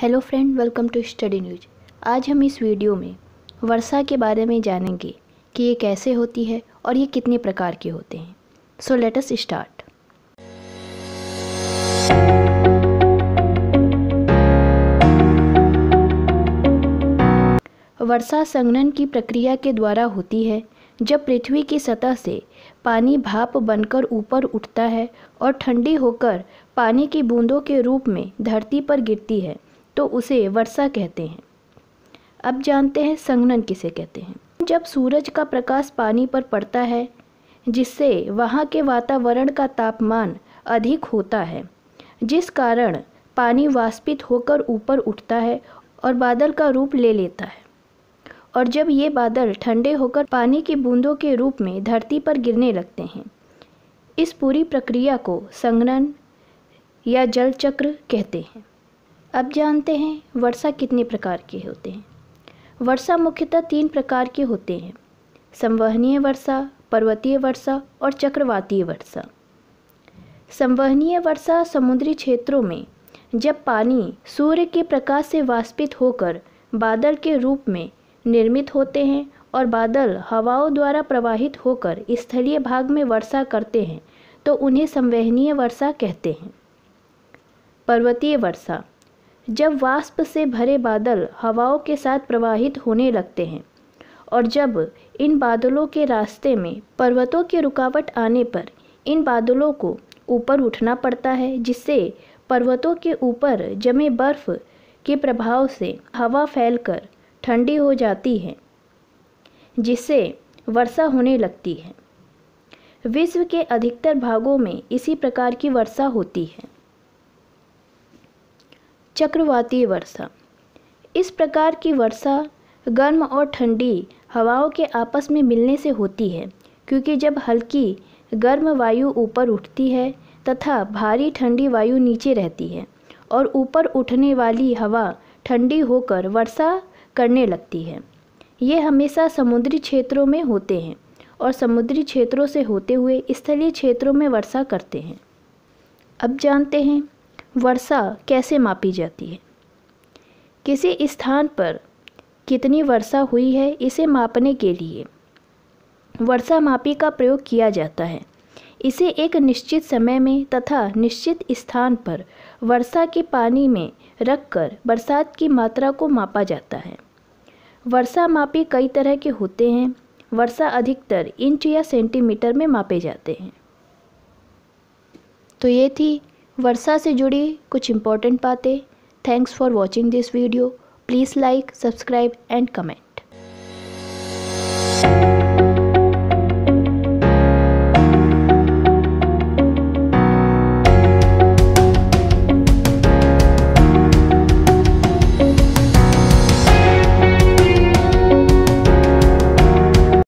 hello friend welcome to study news आज हम इस वीडियो में वर्षा के बारे में जानेंगे कि ये कैसे होती है और ये कितने प्रकार के होते हैं सो लेट अस स्टार्ट वर्षा संगनन की प्रक्रिया के द्वारा होती है जब पृथ्वी की सतह से पानी भाप बनकर ऊपर उठता है और ठंडी होकर पानी की बूंदों के रूप में धरती पर गिरती है तो उसे वर्षा कहते हैं अब जानते हैं संगनन किसे कहते हैं जब सूरज का प्रकाश पानी पर पड़ता है जिससे वहाँ के वातावरण का तापमान अधिक होता है जिस कारण पानी वाष्पित होकर ऊपर उठता है और बादल का रूप ले लेता है और जब ये बादल ठंडे होकर पानी की बूंदों के रूप में धरती पर गिरने लगते हैं इस पूरी प्रक्रिया को संगनन या जल चक्र कहते हैं अब जानते हैं वर्षा कितने प्रकार के होते हैं वर्षा मुख्यतः तीन प्रकार के होते हैं संवहनीय वर्षा पर्वतीय वर्षा और चक्रवातीय वर्षा संवहनीय वर्षा समुद्री क्षेत्रों में जब पानी सूर्य के प्रकाश से वाष्पित होकर बादल के रूप में निर्मित होते हैं और बादल हवाओं द्वारा प्रवाहित होकर स्थलीय भाग में वर्षा करते हैं तो उन्हें संवहनीय वर्षा कहते हैं पर्वतीय वर्षा जब वाष्प से भरे बादल हवाओं के साथ प्रवाहित होने लगते हैं और जब इन बादलों के रास्ते में पर्वतों की रुकावट आने पर इन बादलों को ऊपर उठना पड़ता है जिससे पर्वतों के ऊपर जमे बर्फ के प्रभाव से हवा फैलकर ठंडी हो जाती है जिससे वर्षा होने लगती है विश्व के अधिकतर भागों में इसी प्रकार की वर्षा होती है चक्रवातीय वर्षा इस प्रकार की वर्षा गर्म और ठंडी हवाओं के आपस में मिलने से होती है क्योंकि जब हल्की गर्म वायु ऊपर उठती है तथा भारी ठंडी वायु नीचे रहती है और ऊपर उठने वाली हवा ठंडी होकर वर्षा करने लगती है ये हमेशा समुद्री क्षेत्रों में होते हैं और समुद्री क्षेत्रों से होते हुए स्थलीय क्षेत्रों में वर्षा करते हैं अब जानते हैं वर्षा कैसे मापी जाती है किसी स्थान पर कितनी वर्षा हुई है इसे मापने के लिए वर्षा मापी का प्रयोग किया जाता है इसे एक निश्चित समय में तथा निश्चित स्थान पर वर्षा के पानी में रखकर बरसात की मात्रा को मापा जाता है वर्षा मापी कई तरह के होते हैं वर्षा अधिकतर इंच या सेंटीमीटर में मापे जाते हैं तो ये थी वर्षा से जुड़ी कुछ इंपॉर्टेंट बातें thanks for watching this video please like subscribe and comment